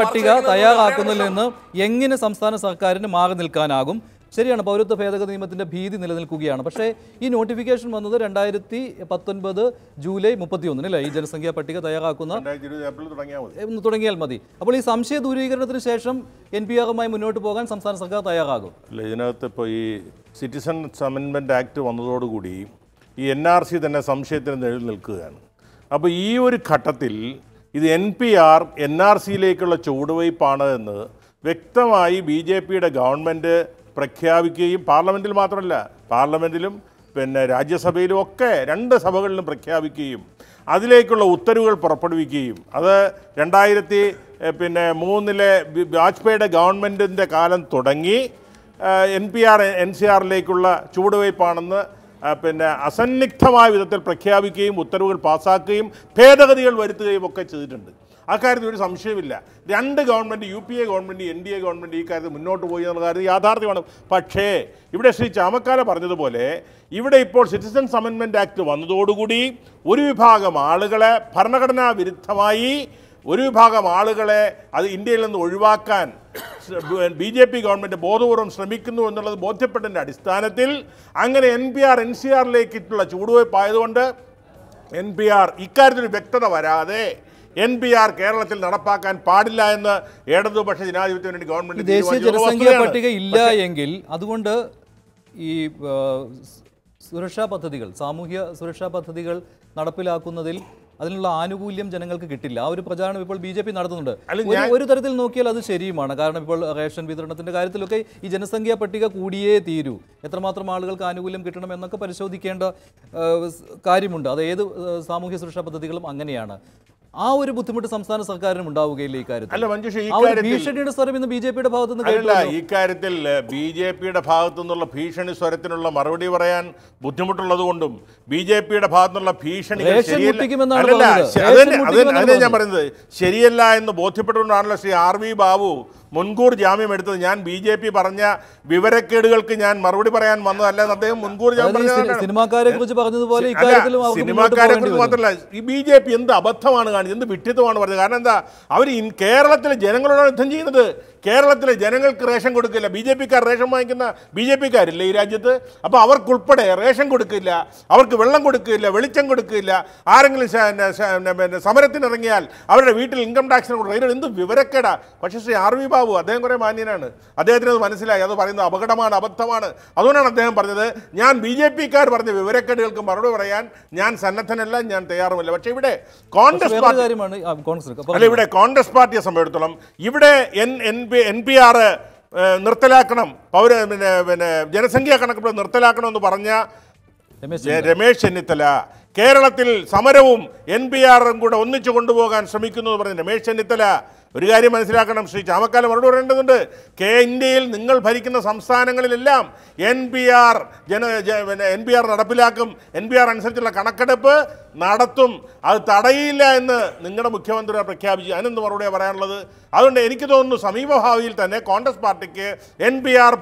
പട്ടിക തയ്യാറാക്കുന്നതിൽ എങ്ങനെ സംസ്ഥാന സർക്കാരിന് മാറി നിൽക്കാനാകും ശരിയാണ് പൗരത്വ ഭേദഗതി നിയമത്തിന്റെ ഭീതി നിലനിൽക്കുകയാണ് പക്ഷേ ഈ നോട്ടിഫിക്കേഷൻ വന്നത് രണ്ടായിരത്തി പത്തൊൻപത് ജൂലൈ മുപ്പത്തി ഒന്നിന് അല്ലേ ഈ ജനസംഖ്യാ പട്ടിക തയ്യാറാക്കുന്ന തുടങ്ങിയാൽ മതി അപ്പോൾ ഈ സംശയ ദൂരീകരണത്തിന് ശേഷം എൻ പി ആറുമായി മുന്നോട്ട് പോകാൻ സംസ്ഥാന സർക്കാർ തയ്യാറാകും അല്ല ഇതിനകത്ത് ഇപ്പോൾ ഈ സിറ്റിസൺ സമൻമെന്റ് ആക്ട് വന്നതോടുകൂടി ഈ എൻ ആർ സി തന്നെ സംശയത്തിന് നിലനിൽക്കുകയാണ് അപ്പോൾ ഈ ഒരു ഘട്ടത്തിൽ ഇത് N P R N R സിയിലേക്കുള്ള ചുവടുവയ്പ്പാണ് എന്ന് വ്യക്തമായി ബി ജെ പിയുടെ ഗവൺമെൻറ് പ്രഖ്യാപിക്കുകയും പാർലമെൻറ്റിൽ മാത്രമല്ല പാർലമെൻറ്റിലും പിന്നെ രാജ്യസഭയിലും ഒക്കെ രണ്ട് സഭകളിലും പ്രഖ്യാപിക്കുകയും അതിലേക്കുള്ള ഉത്തരവുകൾ പുറപ്പെടുവിക്കുകയും അത് രണ്ടായിരത്തി പിന്നെ മൂന്നിലെ വാജ്പേയിയുടെ ഗവൺമെൻറ്റിൻ്റെ കാലം തുടങ്ങി N P R N C ആറിലേക്കുള്ള ചുവടുവയ്പ്പാണെന്ന് പിന്നെ അസന്നിഗ്ധമായ വിധത്തിൽ പ്രഖ്യാപിക്കുകയും ഉത്തരവുകൾ പാസ്സാക്കുകയും ഭേദഗതികൾ വരുത്തുകയും ഒക്കെ ചെയ്തിട്ടുണ്ട് അക്കാര്യത്തിൽ ഒരു സംശയമില്ല രണ്ട് government U P A government N D A government ഈ കാര്യത്തിൽ മുന്നോട്ട് പോയി എന്നുള്ള കാര്യത്തിൽ യാഥാർത്ഥ്യമാണ് പക്ഷേ ഇവിടെ ശ്രീ ചാമക്കാല പറഞ്ഞതുപോലെ ഇവിടെ ഇപ്പോൾ സിറ്റിസൻസ് അമെൻമെൻറ്റ് ആക്ട് വന്നതോടുകൂടി ഒരു വിഭാഗം ആളുകളെ ഭരണഘടനാ വിരുദ്ധമായി ഒരു വിഭാഗം ആളുകളെ അത് ഇന്ത്യയിൽ നിന്ന് ഒഴിവാക്കാൻ ബി ജെ പി ഗവൺമെൻറ് ബോധപൂർവം ശ്രമിക്കുന്നു എന്നുള്ളത് ബോധ്യപ്പെട്ടതിൻ്റെ അടിസ്ഥാനത്തിൽ അങ്ങനെ N P R N C ആറിലേക്കിട്ടുള്ള ചൂടുവയ്പ്പായതുകൊണ്ട് എൻ പി ആർ ഇക്കാര്യത്തിൽ വ്യക്തത വരാതെ എൻ പി ആർ കേരളത്തിൽ നടപ്പാക്കാൻ പാടില്ല എന്ന് ഇടതുപക്ഷ ജനാധിപത്യത്തിന് വേണ്ടി ഗവൺമെന്റ് ദേശീയ ജനസംഖ്യാ പട്ടിക ഇല്ല എങ്കിൽ അതുകൊണ്ട് ഈ സുരക്ഷാ പദ്ധതികൾ സാമൂഹ്യ സുരക്ഷാ പദ്ധതികൾ നടപ്പിലാക്കുന്നതിൽ അതിനുള്ള ആനുകൂല്യം ജനങ്ങൾക്ക് കിട്ടില്ല ആ ഒരു പ്രചാരണം ഇപ്പോൾ ബി ജെ പി നടത്തുന്നുണ്ട് ഒരു തരത്തിൽ നോക്കിയാൽ അത് ശരിയുമാണ് കാരണം ഇപ്പോൾ റേഷൻ വിതരണത്തിന്റെ കാര്യത്തിലൊക്കെ ഈ ജനസംഖ്യാ പട്ടിക കൂടിയേ തീരൂ എത്രമാത്രം ആളുകൾക്ക് ആനുകൂല്യം കിട്ടണം എന്നൊക്കെ പരിശോധിക്കേണ്ട കാര്യമുണ്ട് അത് ഏത് സാമൂഹ്യ സുരക്ഷാ പദ്ധതികളും അങ്ങനെയാണ് ആ ഒരു ബുദ്ധിമുട്ട് സംസ്ഥാന സർക്കാരിനും ഉണ്ടാവുകയില്ല ഇക്കാര്യത്തിൽ ബി ജെ പിയുടെ ഭാഗത്തു നിന്നുള്ള ഭീഷണി സ്വരത്തിനുള്ള മറുപടി പറയാൻ ബുദ്ധിമുട്ടുള്ളത് കൊണ്ടും ബി ജെ പിയുടെ ഭാഗത്തുനിന്നുള്ള ഭീഷണി ഞാൻ പറയുന്നത് ശരിയല്ല എന്ന് ബോധ്യപ്പെട്ടുകൊണ്ടാണല്ലോ ശ്രീ ആർ വി ബാബു മുൻകൂർ ജാമ്യം എടുത്തത് ഞാൻ ബി ജെ പി പറഞ്ഞ വിവരക്കേടുകൾക്ക് ഞാൻ മറുപടി പറയാൻ വന്നതല്ല അദ്ദേഹം മുൻകൂർ ജാമ്യം സിനിമാക്കാരെ കുറിച്ച് പറഞ്ഞതുപോലെ മാത്രമല്ല ഈ ബി ജെ പി എന്ത് അബദ്ധമാണ് കാണിച്ചത് എന്ത് വിട്ടിത്തമാണ് പറഞ്ഞത് കാരണം എന്താ അവർ കേരളത്തിലെ ജനങ്ങളോട് യുദ്ധം ചെയ്യുന്നത് കേരളത്തിലെ ജനങ്ങൾക്ക് റേഷൻ കൊടുക്കില്ല ബി ജെ പിക്കാർ റേഷൻ വാങ്ങിക്കുന്ന ബി ജെ പിക്കാരില്ല ഈ രാജ്യത്ത് അപ്പോൾ അവർക്കുൾപ്പെടെ റേഷൻ കൊടുക്കില്ല അവർക്ക് വെള്ളം കൊടുക്കില്ല വെളിച്ചം കൊടുക്കില്ല ആരെങ്കിലും പിന്നെ സമരത്തിനിറങ്ങിയാൽ അവരുടെ വീട്ടിൽ ഇൻകം ടാക്സിന് കൊടുക്കും ഇതിന് എന്ത് വിവരക്കേടാ പക്ഷേ ശ്രീ ആർ വി ബാബു അദ്ദേഹം കുറേ മാന്യനാണ് അദ്ദേഹത്തിന് അത് മനസ്സിലായി അത് പറയുന്നത് അപകടമാണ് അബദ്ധമാണ് അതുകൊണ്ടാണ് അദ്ദേഹം പറഞ്ഞത് ഞാൻ ബി ജെ പിക്കാർ പറഞ്ഞ വിവരക്കേടുകൾക്ക് മറുപടി പറയാൻ ഞാൻ സന്നദ്ധനല്ല ഞാൻ തയ്യാറുമല്ല പക്ഷേ ഇവിടെ കോൺഗ്രസ് പാർട്ടി അല്ല ഇവിടെ കോൺഗ്രസ് പാർട്ടിയെ സംബന്ധിച്ചിടത്തോളം ഇവിടെ N N P P N P R നിർത്തലാക്കണം പൗര പിന്നെ പിന്നെ ജനസംഖ്യാ കണക്കെടുപ്പ് നിർത്തലാക്കണമെന്ന് പറഞ്ഞ രമേശ് ചെന്നിത്തല കേരളത്തിൽ സമരവും എൻ പി ആറും കൂടെ ഒന്നിച്ചു കൊണ്ടുപോകാൻ ശ്രമിക്കുന്നു എന്ന് പറഞ്ഞ രമേശ് ചെന്നിത്തല ഒരു കാര്യം മനസ്സിലാക്കണം ശ്രീ ചാമക്കാലം മറുപടി പറയേണ്ടതുണ്ട് കെ ഇന്ത്യയിൽ നിങ്ങൾ ഭരിക്കുന്ന സംസ്ഥാനങ്ങളിലെല്ലാം എൻ പി ആർ ജന എൻ പി ആർ നടപ്പിലാക്കും എൻ പി ആർ അനുസരിച്ചുള്ള കണക്കെടുപ്പ് നടത്തും അത് തടയില്ല എന്ന് നിങ്ങളുടെ മുഖ്യമന്ത്രി പ്രഖ്യാപിച്ചു അതിനെന്ത് മറുപടിയാണ് പറയാനുള്ളത് അതുകൊണ്ട് എനിക്ക് തോന്നുന്നു സമീപഭാവിയിൽ തന്നെ കോൺഗ്രസ് പാർട്ടിക്ക് എൻ പി ആർ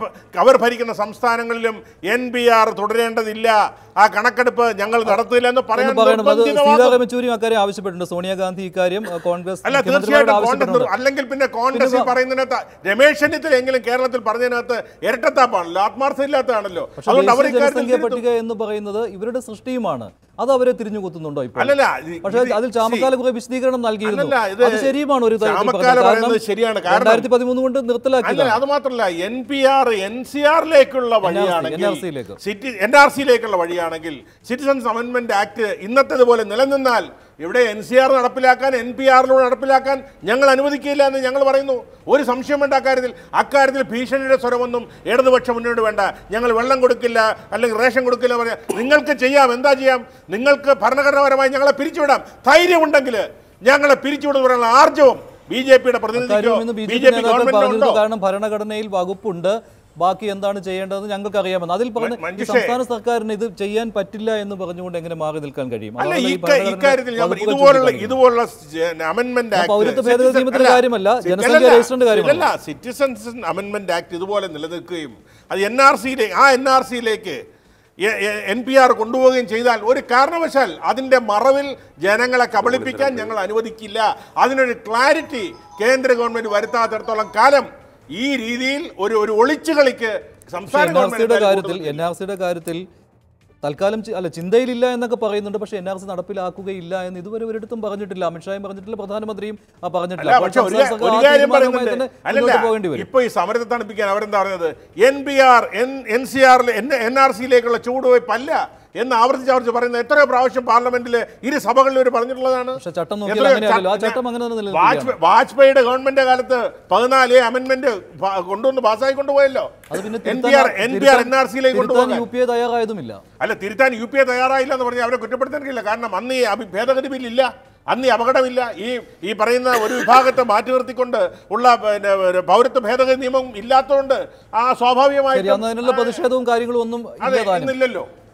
അവർ ഭരിക്കുന്ന സംസ്ഥാനങ്ങളിലും എൻ പി ആർ തുടരേണ്ടതില്ല ആ കണക്കെടുപ്പ് ഞങ്ങൾ നടത്തില്ല എന്ന് പറയാൻ ആവശ്യപ്പെട്ടിട്ടുണ്ട് സോണിയാഗാന്ധി ഇക്കാര്യം കോൺഗ്രസ് അല്ല തീർച്ചയായിട്ടും കോൺഗ്രസ് അല്ലെങ്കിൽ പിന്നെ കോൺഗ്രസ് പറയുന്നതിനകത്ത് രമേശ് ചെന്നിത്തല എങ്കിലും കേരളത്തിൽ പറഞ്ഞതിനകത്ത് ഇരട്ടത്താപ്പാണല്ലോ ആത്മാർത്ഥമില്ലാത്തതാണല്ലോ അതുകൊണ്ട് അവർ പട്ടിക എന്ന് പറയുന്നത് ഇവരുടെ സൃഷ്ടിയുമാണ് അത് അവരെ തിരിഞ്ഞു കുത്തുന്നുണ്ടോ ഇപ്പോൾ അല്ലല്ല പക്ഷേ അതിൽ ചാമക്കാല കുറെ വിശദീകരണം നൽകിയിരുന്നു അത് ശരിയുമാണ് ഒരു ശരിയാണ് രണ്ടായിരത്തി പതിമൂന്ന് കൊണ്ട് നിർത്തലാക്കി അത് മാത്രമല്ല N P R N C ആറിലേക്കുള്ള വഴിയാണെങ്കിൽ എൻ ആർ സിയിലേക്കുള്ള വഴിയാണെങ്കിൽ സിറ്റിസൺസ് അമെന്റ്മെന്റ് ആക്ട് ഇന്നത്തേതുപോലെ നിലനിന്നാൽ ഇവിടെ എൻ സി ആർ നടപ്പിലാക്കാൻ എൻ പി ആറിലൂടെ നടപ്പിലാക്കാൻ ഞങ്ങൾ അനുവദിക്കില്ല എന്ന് ഞങ്ങൾ പറയുന്നു ഒരു സംശയം വേണ്ട അക്കാര്യത്തിൽ അക്കാര്യത്തിൽ ഭീഷണിയുടെ സ്വരമൊന്നും ഇടതുപക്ഷം മുന്നോട്ട് വേണ്ട ഞങ്ങൾ വെള്ളം കൊടുക്കില്ല അല്ലെങ്കിൽ റേഷൻ കൊടുക്കില്ല പറയാം നിങ്ങൾക്ക് ചെയ്യാം എന്താ ചെയ്യാം നിങ്ങൾക്ക് ഭരണഘടനാപരമായി ഞങ്ങളെ പിരിച്ചുവിടാം ധൈര്യമുണ്ടെങ്കിൽ ഞങ്ങളെ പിരിച്ചുവിടുന്ന പറയാനുള്ള ആർജവം ബി ജെ പിയുടെ പ്രതിനിധിയോ കാരണം ഭരണഘടനയിൽ വകുപ്പുണ്ട് ബാക്കി എന്താണ് ചെയ്യേണ്ടതെന്ന് ഞങ്ങൾക്ക് അറിയാമെന്ന് അതിൽ പറഞ്ഞ് സംസ്ഥാന സർക്കാരിന് ഇത് ചെയ്യാൻ പറ്റില്ല എന്ന് പറഞ്ഞുകൊണ്ട് എങ്ങനെ മാറി നിൽക്കാൻ കഴിയും ഇതുപോലുള്ള ഇതുപോലുള്ള പൗരത്വ കാര്യമല്ല ജനസംഖ്യ സിറ്റിസൺസ് ആക്ട് ഇതുപോലെ നിലനിൽക്കുകയും അത് എൻ ആർ സിയിലേക്ക് ആ എൻ ആർ സിയിലേക്ക് എൻ പി ആർ കൊണ്ടുപോവുകയും ചെയ്താൽ ഒരു കാരണവശാൽ അതിൻ്റെ മറവിൽ ജനങ്ങളെ കബളിപ്പിക്കാൻ ഞങ്ങൾ അനുവദിക്കില്ല അതിനൊരു ക്ലാരിറ്റി കേന്ദ്ര ഗവൺമെൻറ് വരുത്താത്തിടത്തോളം കാലം ഈ രീതിയിൽ ഒരു ഒരു ഒളിച്ചു കളിക്ക് സംസ്ഥാന കാര്യത്തിൽ എൻ ആർ സിയുടെ കാര്യത്തിൽ തൽക്കാലം അല്ല ചിന്തയിലില്ല എന്നൊക്കെ പറയുന്നുണ്ട് പക്ഷേ എൻ ആർ സി നടപ്പിലാക്കുകയില്ല എന്ന് ഇതുവരെ ഒരിടത്തും പറഞ്ഞിട്ടില്ല അമിത്ഷായും പറഞ്ഞിട്ടില്ല പ്രധാനമന്ത്രിയും ആ പറഞ്ഞിട്ടില്ല ഇപ്പൊ ഈ സമരത്തെ തണുപ്പിക്കാൻ അവരെന്താ പറഞ്ഞത് N B R N N C ആറിൽ എൻ ആർ സിയിലേക്കുള്ള ചൂടുവയ്പല്ല എന്ന് ആവർത്തിച്ച് ആവർത്തിച്ച് പറയുന്നത് എത്രയോ പ്രാവശ്യം പാർലമെന്റിലെ ഇരു സഭകളിൽ ഒരു പറഞ്ഞിട്ടുള്ളതാണ് വാജ്പേയിയുടെ ഗവൺമെന്റ് കാലത്ത് പതിനാല് അമെന്റ്മെന്റ് കൊണ്ടുവന്ന് പാസ്സായി കൊണ്ടുപോയല്ലോ അല്ല തിരുത്താൻ യു പി എ തയ്യാറായില്ല എന്ന് പറഞ്ഞാൽ അവരെ കുറ്റപ്പെടുത്തേണ്ടില്ല കാരണം അന്ന് ഈ ഭേദഗതി ബില്ലില്ല അന്ന് ഈ അപകടമില്ല ഈ ഈ പറയുന്ന ഒരു വിഭാഗത്തെ മാറ്റി നിർത്തിക്കൊണ്ട് ഉള്ള പൗരത്വ ഭേദഗതി നിയമം ഇല്ലാത്തതുകൊണ്ട് ആ സ്വാഭാവികമായിട്ട് പ്രതിഷേധവും കാര്യങ്ങളും ഒന്നും ഇല്ലല്ലോ